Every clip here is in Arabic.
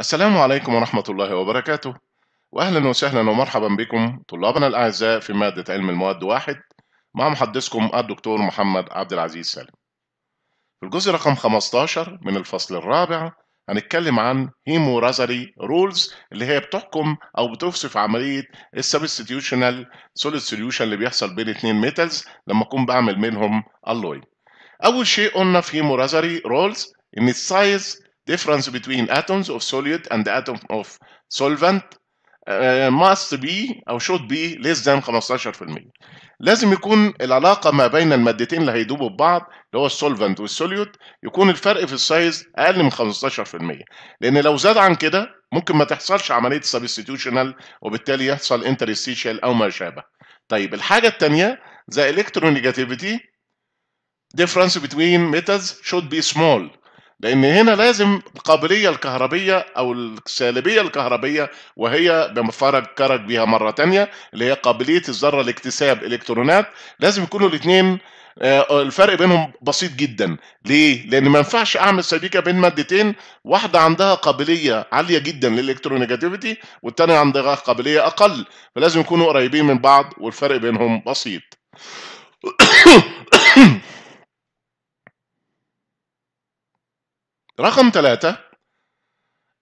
السلام عليكم ورحمة الله وبركاته وأهلا وسهلا ومرحبا بكم طلابنا الأعزاء في مادة علم المواد واحد مع محدثكم الدكتور محمد عبد العزيز سالم في الجزء رقم 15 من الفصل الرابع هنتكلم عن هيمورازري رولز اللي هي بتحكم او بتوصف عمليه السبستيوشنال سوليد سوليوشن اللي بيحصل بين اثنين ميتالز لما اكون بعمل منهم الوي اول شيء قلنا في هيمورازري رولز ان السايز difference between atoms of solid and atom of solvent uh, must be او should be less than 15% لازم يكون العلاقه ما بين المادتين اللي هيدوبوا ببعض اللي هو السولفنت والسوليوت يكون الفرق في السايز اقل من 15% لان لو زاد عن كده ممكن ما تحصلش عمليه substitutional وبالتالي يحصل انترستيشال او ما شابه طيب الحاجه الثانيه ذا الكترونيجاتيفيتي difference between metals should be small لان هنا لازم القابليه الكهربيه او السالبيه الكهربيه وهي كرج بيها مره ثانيه اللي هي قابليه الذره لاكتساب الكترونات لازم يكونوا الاثنين آه، الفرق بينهم بسيط جدا ليه لان ما ينفعش اعمل سبيكه بين مادتين واحده عندها قابليه عاليه جدا للالكترونيجاتيفيتي والثانيه عندها قابليه اقل فلازم يكونوا قريبين من بعض والفرق بينهم بسيط رقم ثلاثة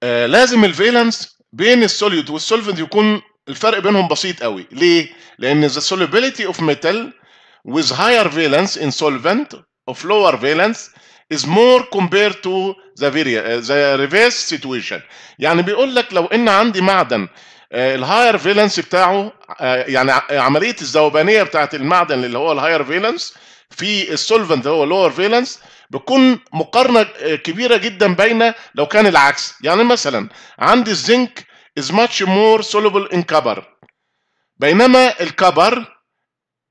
آه لازم الفيلانس بين السوليد والسولفنت يكون الفرق بينهم بسيط قوي ليه؟ لأن the solubility of metal with higher valence in solvent of lower valence is more compared to the, vari- uh, the reverse situation يعني بيقول لك لو ان عندي معدن آه، الهاير valence بتاعه آه، يعني عمليه الذوبانيه بتاعه المعدن اللي هو الهاير valence في السولفنت هو لور فالنس بتكون مقارنه آه، كبيره جدا بين لو كان العكس يعني مثلا عندي الزنك is much more soluble in copper بينما الكبر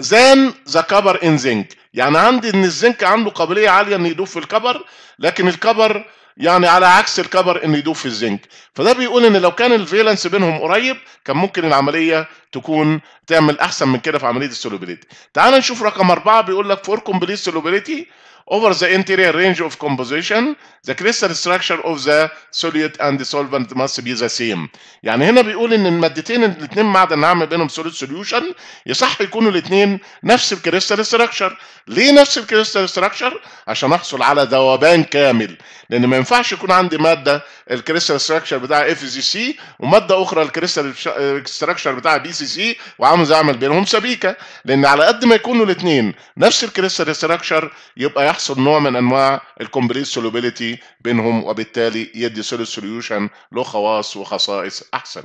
than the copper in زنك يعني عندي ان الزنك عنده قابليه عاليه انه يدوب في الكبر لكن الكبر يعني على عكس الكبر انه يدوب في الزنك فده بيقول ان لو كان الفيلنس بينهم قريب كان ممكن العمليه تكون تعمل احسن من كده في عمليه السولوبيليتي تعال نشوف رقم أربعة بيقول لك فور كومبليت سولوبيليتي over the interior range of composition the crystal structure of the solute and the solvent must be the same يعني هنا بيقول ان المادتين الاثنين معدن نعمل بينهم solid solution يصح يكونوا الاثنين نفس الكريستال ستراكشر ليه نفس الكريستال ستراكشر عشان احصل على ذوبان كامل لان ما ينفعش يكون عندي ماده الكريستال ستراكشر بتاع اف سي سي وماده اخرى الكريستال ستراكشر بتاع بي سي سي وعاوز اعمل بينهم سبيكه لان على قد ما يكونوا الاثنين نفس الكريستال ستراكشر يبقى يحصل نوع من انواع الكومبريس سولوبيليتي بينهم وبالتالي يدي سوليوشن له خواص وخصائص احسن